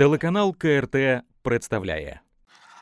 Телеканал КРТ представляет.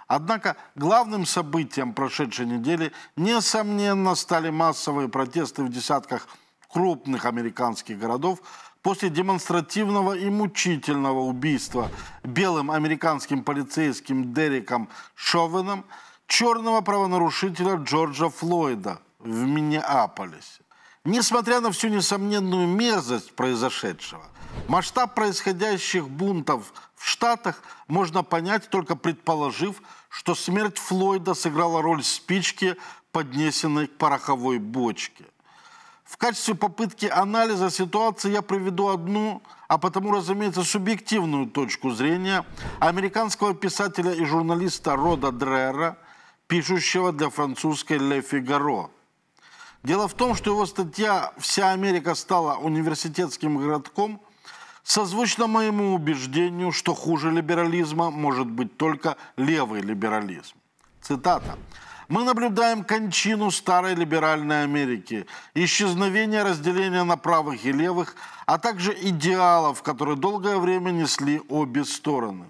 Однако главным событием прошедшей недели, несомненно, стали массовые протесты в десятках крупных американских городов после демонстративного и мучительного убийства белым американским полицейским Дереком Шовеном черного правонарушителя Джорджа Флойда в Миннеаполисе. Несмотря на всю несомненную мерзость произошедшего – Масштаб происходящих бунтов в Штатах можно понять, только предположив, что смерть Флойда сыграла роль спички, поднесенной к пороховой бочке. В качестве попытки анализа ситуации я приведу одну, а потому, разумеется, субъективную точку зрения американского писателя и журналиста Рода Дрера, пишущего для французской «Ле Фигаро». Дело в том, что его статья «Вся Америка стала университетским городком» созвучно моему убеждению, что хуже либерализма может быть только левый либерализм. Цитата. Мы наблюдаем кончину старой либеральной Америки, исчезновение разделения на правых и левых, а также идеалов, которые долгое время несли обе стороны.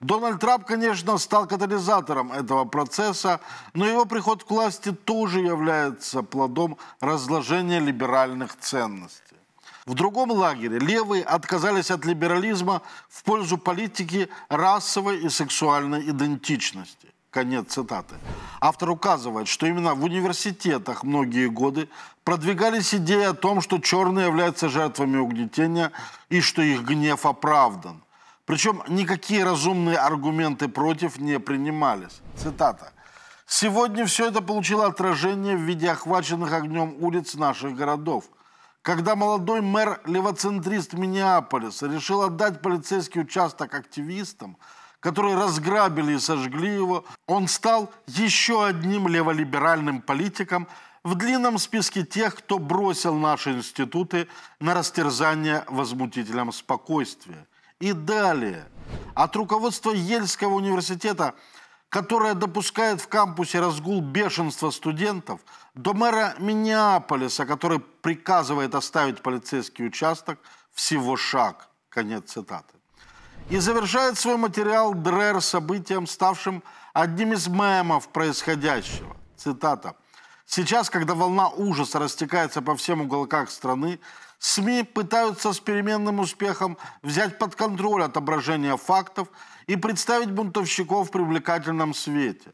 Дональд Трамп, конечно, стал катализатором этого процесса, но его приход к власти тоже является плодом разложения либеральных ценностей. В другом лагере левые отказались от либерализма в пользу политики расовой и сексуальной идентичности. Конец цитаты. Автор указывает, что именно в университетах многие годы продвигались идеи о том, что черные являются жертвами угнетения и что их гнев оправдан. Причем никакие разумные аргументы против не принимались. Цитата. «Сегодня все это получило отражение в виде охваченных огнем улиц наших городов – когда молодой мэр-левоцентрист Миннеаполиса решил отдать полицейский участок активистам, которые разграбили и сожгли его, он стал еще одним леволиберальным политиком в длинном списке тех, кто бросил наши институты на растерзание возмутителям спокойствия. И далее. От руководства Ельского университета, которое допускает в кампусе разгул бешенства студентов, до мэра Миннеаполиса, который приказывает оставить полицейский участок всего шаг. Конец цитаты. И завершает свой материал Дрер событием, ставшим одним из мемов происходящего. Цитата. Сейчас, когда волна ужаса растекается по всем уголках страны, СМИ пытаются с переменным успехом взять под контроль отображение фактов и представить бунтовщиков в привлекательном свете.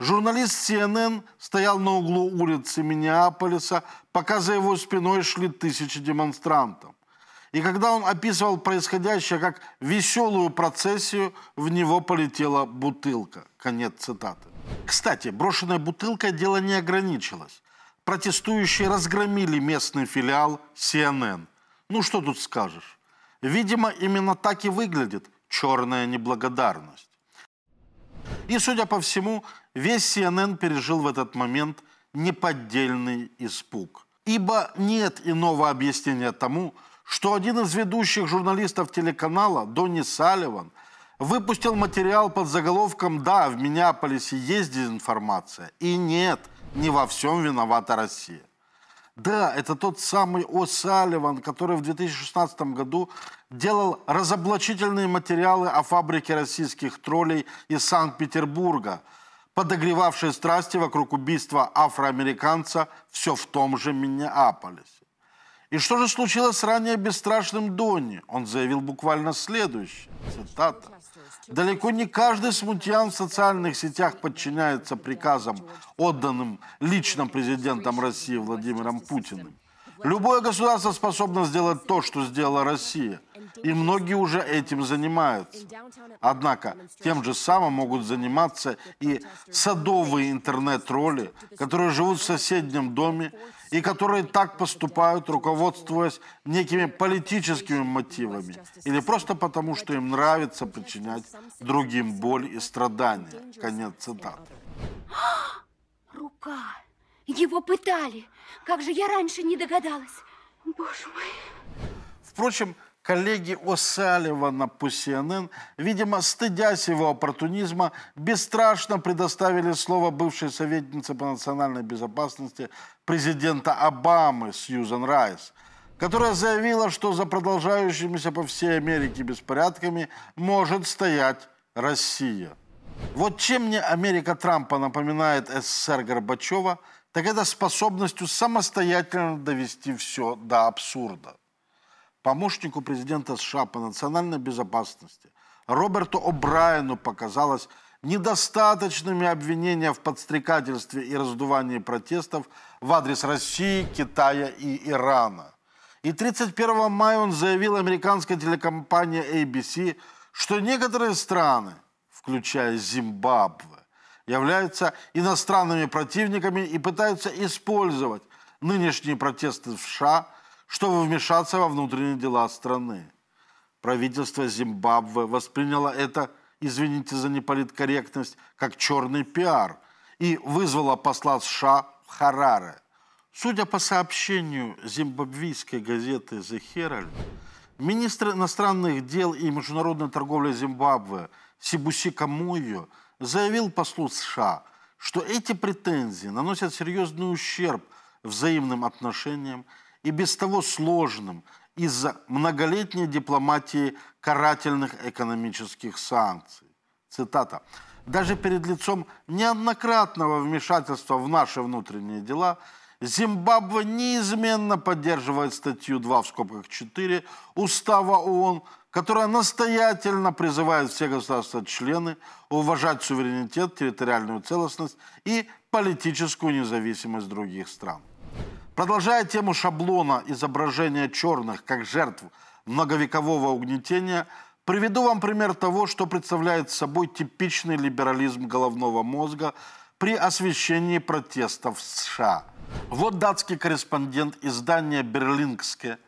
Журналист CNN стоял на углу улицы Миннеаполиса, пока за его спиной шли тысячи демонстрантов. И когда он описывал происходящее как веселую процессию, в него полетела бутылка. Конец цитаты. Кстати, брошенная бутылка дело не ограничилось. Протестующие разгромили местный филиал CNN. Ну что тут скажешь? Видимо, именно так и выглядит черная неблагодарность. И, судя по всему, Весь CNN пережил в этот момент неподдельный испуг. Ибо нет иного объяснения тому, что один из ведущих журналистов телеканала, Донни Салливан, выпустил материал под заголовком «Да, в Миннеаполисе есть дезинформация» и «Нет, не во всем виновата Россия». Да, это тот самый О. Салливан, который в 2016 году делал разоблачительные материалы о фабрике российских троллей из Санкт-Петербурга – подогревавшие страсти вокруг убийства афроамериканца все в том же Миннеаполисе. И что же случилось с ранее бесстрашным Донни? Он заявил буквально следующее, цитата. «Далеко не каждый смутьян в социальных сетях подчиняется приказам, отданным личным президентом России Владимиром Путиным. Любое государство способно сделать то, что сделала Россия – и многие уже этим занимаются. Однако тем же самым могут заниматься и садовые интернет роли которые живут в соседнем доме и которые так поступают, руководствуясь некими политическими мотивами или просто потому, что им нравится причинять другим боль и страдания. Конец цитаты. Рука! Его пытали! Как же я раньше не догадалась! Боже мой! Впрочем, коллеги О'Салливана по CNN, видимо, стыдясь его оппортунизма, бесстрашно предоставили слово бывшей советнице по национальной безопасности президента Обамы Сьюзан Райс, которая заявила, что за продолжающимися по всей Америке беспорядками может стоять Россия. Вот чем мне Америка Трампа напоминает СССР Горбачева, так это способностью самостоятельно довести все до абсурда помощнику президента США по национальной безопасности Роберту О'Брайену показалось недостаточными обвинения в подстрекательстве и раздувании протестов в адрес России, Китая и Ирана. И 31 мая он заявил американской телекомпании ABC, что некоторые страны, включая Зимбабве, являются иностранными противниками и пытаются использовать нынешние протесты в США чтобы вмешаться во внутренние дела страны. Правительство Зимбабве восприняло это, извините за неполиткорректность, как черный пиар и вызвало посла США в Хараре. Судя по сообщению зимбабвийской газеты «The Herald», министр иностранных дел и международной торговли Зимбабве Сибусика Муйо заявил послу США, что эти претензии наносят серьезный ущерб взаимным отношениям и без того сложным из-за многолетней дипломатии карательных экономических санкций. Цитата. «Даже перед лицом неоднократного вмешательства в наши внутренние дела Зимбабве неизменно поддерживает статью 2 в скобках 4 Устава ООН, которая настоятельно призывает все государства-члены уважать суверенитет, территориальную целостность и политическую независимость других стран. Продолжая тему шаблона изображения черных как жертв многовекового угнетения, приведу вам пример того, что представляет собой типичный либерализм головного мозга при освещении протестов в США. Вот датский корреспондент издания «Берлингске»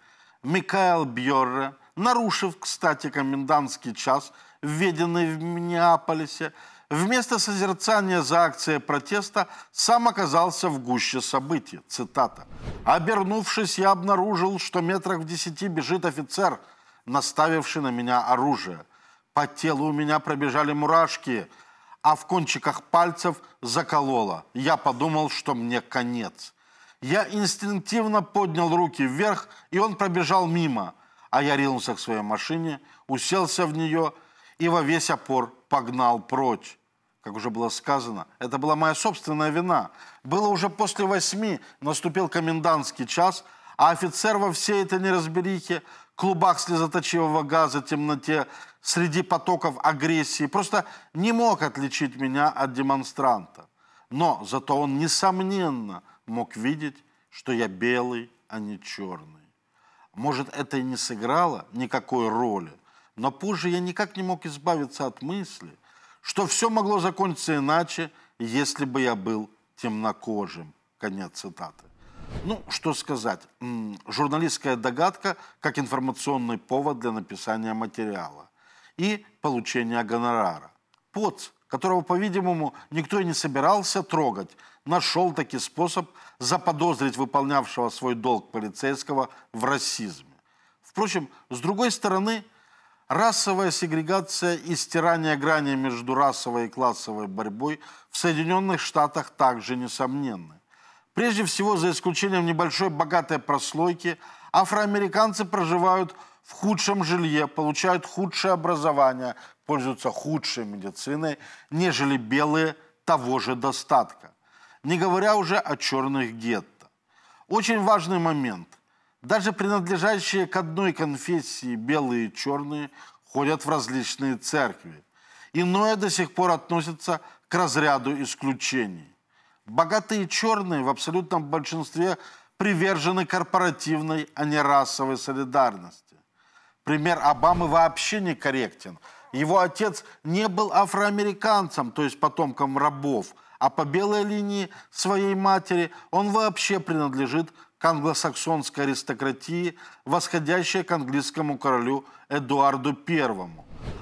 Микаэл Бьорре, нарушив, кстати, комендантский час, введенный в Миннеаполисе, Вместо созерцания за акцией протеста сам оказался в гуще событий. Цитата. «Обернувшись, я обнаружил, что метрах в десяти бежит офицер, наставивший на меня оружие. По телу у меня пробежали мурашки, а в кончиках пальцев закололо. Я подумал, что мне конец. Я инстинктивно поднял руки вверх, и он пробежал мимо, а я ринулся к своей машине, уселся в нее и во весь опор погнал прочь. Как уже было сказано, это была моя собственная вина. Было уже после восьми, наступил комендантский час, а офицер во всей этой неразберихе, клубах слезоточивого газа, темноте, среди потоков агрессии, просто не мог отличить меня от демонстранта. Но зато он, несомненно, мог видеть, что я белый, а не черный. Может, это и не сыграло никакой роли – но позже я никак не мог избавиться от мысли, что все могло закончиться иначе, если бы я был темнокожим. Конец цитаты. Ну, что сказать, журналистская догадка как информационный повод для написания материала и получения гонорара. Поц, которого, по-видимому, никто и не собирался трогать, нашел таки способ заподозрить выполнявшего свой долг полицейского в расизме. Впрочем, с другой стороны, Расовая сегрегация и стирание грани между расовой и классовой борьбой в Соединенных Штатах также несомненны. Прежде всего, за исключением небольшой богатой прослойки, афроамериканцы проживают в худшем жилье, получают худшее образование, пользуются худшей медициной, нежели белые того же достатка. Не говоря уже о черных гетто. Очень важный момент. Даже принадлежащие к одной конфессии белые и черные ходят в различные церкви. Иное до сих пор относится к разряду исключений. Богатые черные в абсолютном большинстве привержены корпоративной, а не расовой солидарности. Пример Обамы вообще некорректен. Его отец не был афроамериканцем, то есть потомком рабов, а по белой линии своей матери он вообще принадлежит к англосаксонской аристократии, восходящая к английскому королю Эдуарду I.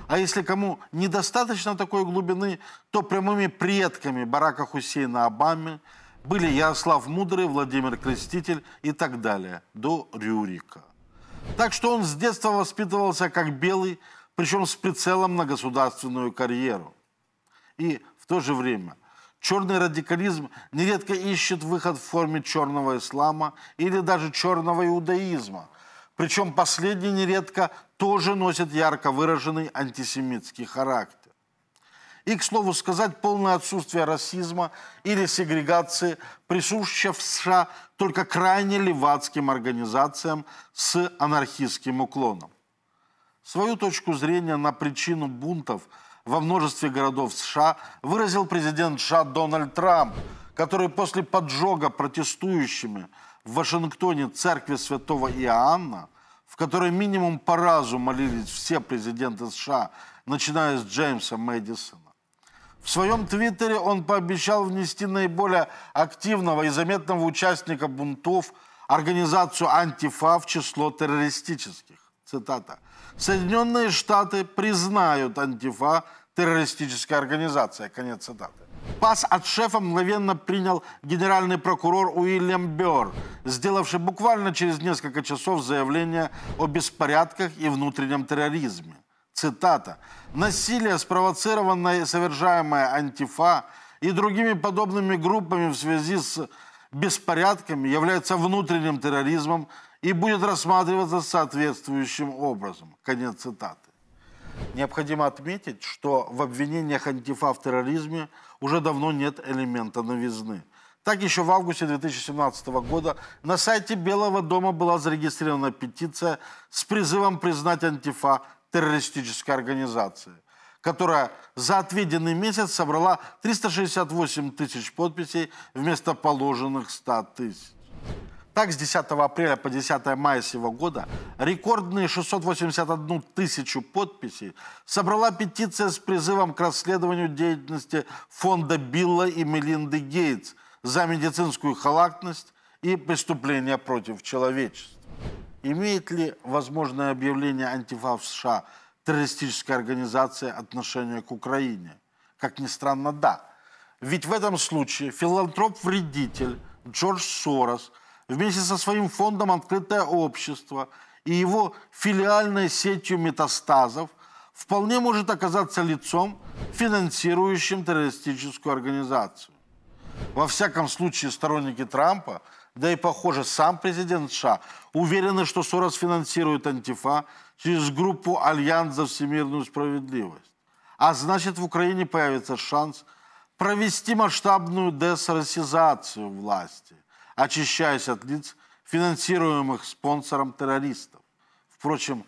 А если кому недостаточно такой глубины, то прямыми предками Барака Хусейна Обамы были Ярослав Мудрый, Владимир Креститель и так далее, до Рюрика. Так что он с детства воспитывался как белый, причем с прицелом на государственную карьеру. И в то же время – Черный радикализм нередко ищет выход в форме черного ислама или даже черного иудаизма. Причем последний нередко тоже носит ярко выраженный антисемитский характер. И, к слову сказать, полное отсутствие расизма или сегрегации присуще в США только крайне левацким организациям с анархистским уклоном. Свою точку зрения на причину бунтов – во множестве городов США выразил президент США Дональд Трамп, который после поджога протестующими в Вашингтоне церкви святого Иоанна, в которой минимум по разу молились все президенты США, начиная с Джеймса Мэдисона. В своем твиттере он пообещал внести наиболее активного и заметного участника бунтов – организацию антифа в число террористических. Цитата. Соединенные Штаты признают Антифа террористической организацией. Конец цитаты. Пас от шефа мгновенно принял генеральный прокурор Уильям Бёрр, сделавший буквально через несколько часов заявление о беспорядках и внутреннем терроризме. Цитата. «Насилие, спровоцированное и совершаемое Антифа и другими подобными группами в связи с беспорядками, является внутренним терроризмом и будет рассматриваться соответствующим образом. Конец цитаты. Необходимо отметить, что в обвинениях антифа в терроризме уже давно нет элемента новизны. Так еще в августе 2017 года на сайте Белого дома была зарегистрирована петиция с призывом признать антифа террористической организацией, которая за отведенный месяц собрала 368 тысяч подписей вместо положенных 100 тысяч. Так, с 10 апреля по 10 мая сего года рекордные 681 тысячу подписей собрала петиция с призывом к расследованию деятельности фонда Билла и Мелинды Гейтс за медицинскую халатность и преступления против человечества. Имеет ли возможное объявление антифа в США террористической организации отношение к Украине? Как ни странно, да. Ведь в этом случае филантроп-вредитель Джордж Сорос – вместе со своим фондом «Открытое общество» и его филиальной сетью метастазов вполне может оказаться лицом, финансирующим террористическую организацию. Во всяком случае, сторонники Трампа, да и, похоже, сам президент США, уверены, что Сорос финансирует Антифа через группу «Альянс за всемирную справедливость». А значит, в Украине появится шанс провести масштабную десориализацию власти очищаясь от лиц, финансируемых спонсором террористов. Впрочем,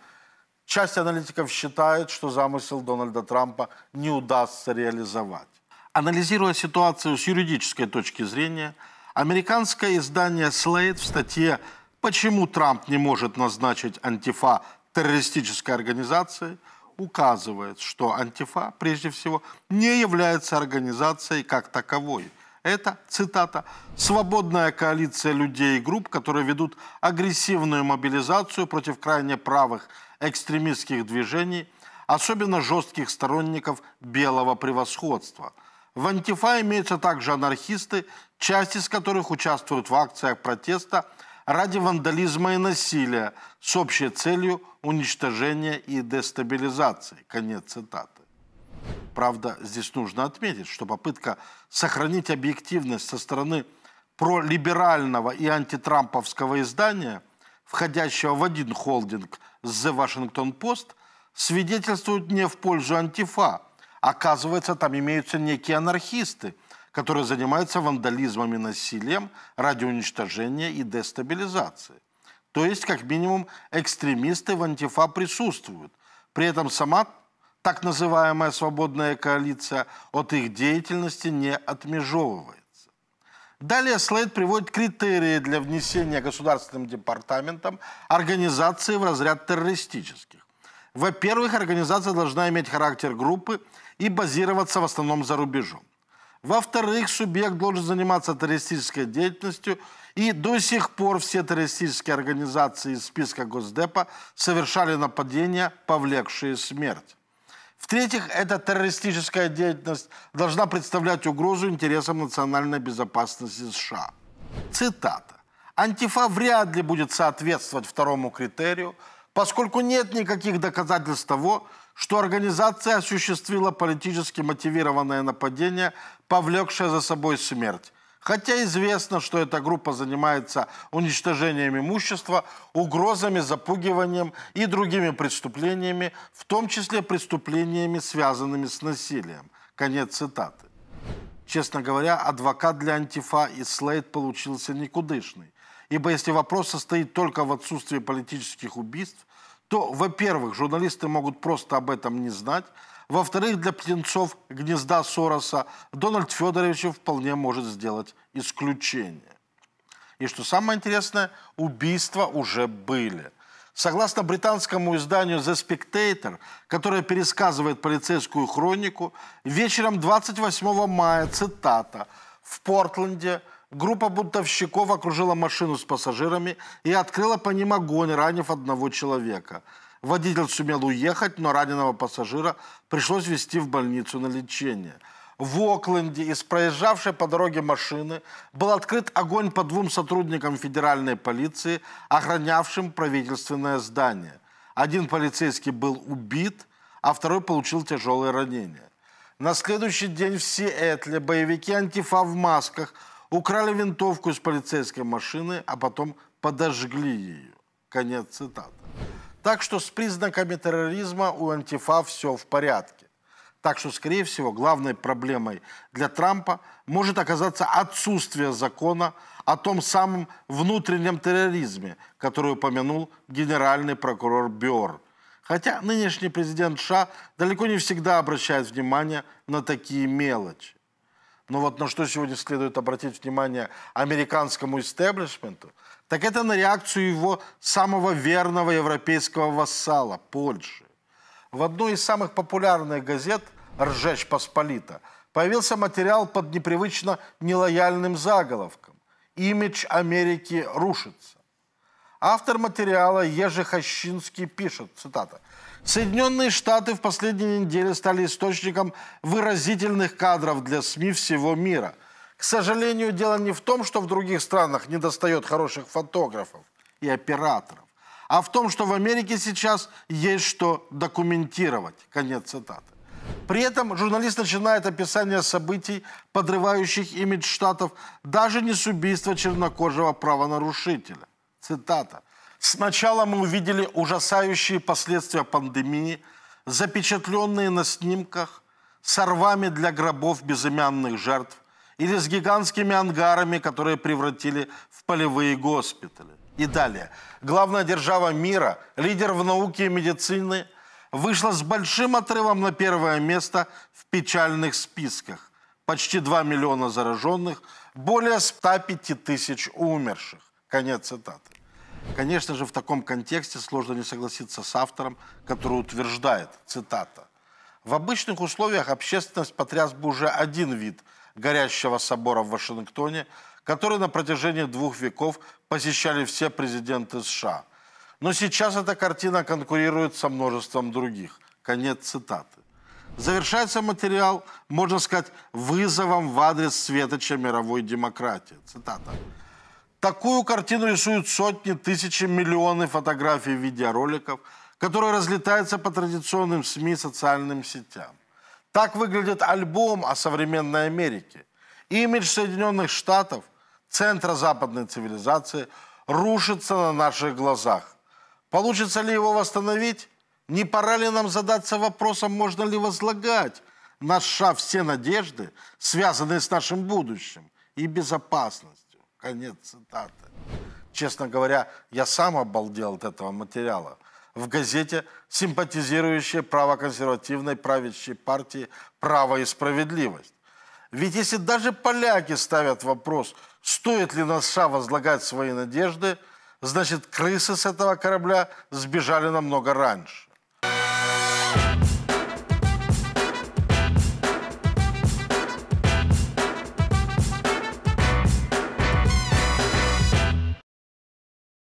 часть аналитиков считает, что замысел Дональда Трампа не удастся реализовать. Анализируя ситуацию с юридической точки зрения, американское издание Slate в статье «Почему Трамп не может назначить Антифа террористической организацией» указывает, что Антифа, прежде всего, не является организацией как таковой – это, цитата, «свободная коалиция людей и групп, которые ведут агрессивную мобилизацию против крайне правых экстремистских движений, особенно жестких сторонников белого превосходства». В «Антифа» имеются также анархисты, часть из которых участвуют в акциях протеста ради вандализма и насилия с общей целью уничтожения и дестабилизации. Конец цитаты. Правда, здесь нужно отметить, что попытка сохранить объективность со стороны пролиберального и антитрамповского издания, входящего в один холдинг с The Washington Post, свидетельствует не в пользу антифа. Оказывается, там имеются некие анархисты, которые занимаются вандализмом и насилием ради уничтожения и дестабилизации. То есть, как минимум, экстремисты в антифа присутствуют. При этом сама так называемая свободная коалиция, от их деятельности не отмежевывается. Далее слайд приводит критерии для внесения государственным департаментом организации в разряд террористических. Во-первых, организация должна иметь характер группы и базироваться в основном за рубежом. Во-вторых, субъект должен заниматься террористической деятельностью, и до сих пор все террористические организации из списка Госдепа совершали нападения, повлекшие смерть. В-третьих, эта террористическая деятельность должна представлять угрозу интересам национальной безопасности США. Цитата. «Антифа вряд ли будет соответствовать второму критерию, поскольку нет никаких доказательств того, что организация осуществила политически мотивированное нападение, повлекшее за собой смерть, Хотя известно, что эта группа занимается уничтожением имущества, угрозами, запугиванием и другими преступлениями, в том числе преступлениями, связанными с насилием. Конец цитаты. Честно говоря, адвокат для антифа и Слейд получился никудышный. Ибо если вопрос состоит только в отсутствии политических убийств, то, во-первых, журналисты могут просто об этом не знать, во-вторых, для птенцов гнезда Сороса Дональд Федорович вполне может сделать исключение. И что самое интересное, убийства уже были. Согласно британскому изданию The Spectator, которое пересказывает полицейскую хронику, вечером 28 мая, цитата, в Портленде группа бунтовщиков окружила машину с пассажирами и открыла по ним огонь, ранив одного человека – Водитель сумел уехать, но раненого пассажира пришлось везти в больницу на лечение. В Окленде из проезжавшей по дороге машины был открыт огонь по двум сотрудникам федеральной полиции, охранявшим правительственное здание. Один полицейский был убит, а второй получил тяжелые ранения. На следующий день в Сиэтле боевики антифа в масках украли винтовку из полицейской машины, а потом подожгли ее. Конец цитаты. Так что с признаками терроризма у антифа все в порядке. Так что, скорее всего, главной проблемой для Трампа может оказаться отсутствие закона о том самом внутреннем терроризме, который упомянул генеральный прокурор Биор. Хотя нынешний президент США далеко не всегда обращает внимание на такие мелочи. Но вот на что сегодня следует обратить внимание американскому истеблишменту, так это на реакцию его самого верного европейского вассала, Польши. В одной из самых популярных газет «Ржечь Посполита» появился материал под непривычно нелояльным заголовком «Имидж Америки рушится». Автор материала Ежи Хащинский пишет, цитата, «Соединенные Штаты в последние недели стали источником выразительных кадров для СМИ всего мира – к сожалению, дело не в том, что в других странах недостает хороших фотографов и операторов, а в том, что в Америке сейчас есть что документировать. Конец цитаты. При этом журналист начинает описание событий, подрывающих имидж штатов, даже не с убийства чернокожего правонарушителя. Цитата. «Сначала мы увидели ужасающие последствия пандемии, запечатленные на снимках, сорвами для гробов безымянных жертв, или с гигантскими ангарами, которые превратили в полевые госпитали. И далее. Главная держава мира, лидер в науке и медицине, вышла с большим отрывом на первое место в печальных списках. Почти 2 миллиона зараженных, более 105 тысяч умерших. Конец цитаты. Конечно же, в таком контексте сложно не согласиться с автором, который утверждает, цитата, «В обычных условиях общественность потряс бы уже один вид – горящего собора в Вашингтоне, который на протяжении двух веков посещали все президенты США. Но сейчас эта картина конкурирует со множеством других. Конец цитаты. Завершается материал, можно сказать, вызовом в адрес светоча мировой демократии. Цитата. Такую картину рисуют сотни, тысячи, миллионы фотографий видеороликов, которые разлетаются по традиционным СМИ и социальным сетям. Так выглядит альбом о современной Америке. Имидж Соединенных Штатов, центра западной цивилизации, рушится на наших глазах. Получится ли его восстановить? Не пора ли нам задаться вопросом, можно ли возлагать на США все надежды, связанные с нашим будущим и безопасностью? Конец цитаты. Честно говоря, я сам обалдел от этого материала – в газете, симпатизирующие правоконсервативной правящей партии «Право и справедливость». Ведь если даже поляки ставят вопрос, стоит ли на США возлагать свои надежды, значит, крысы с этого корабля сбежали намного раньше.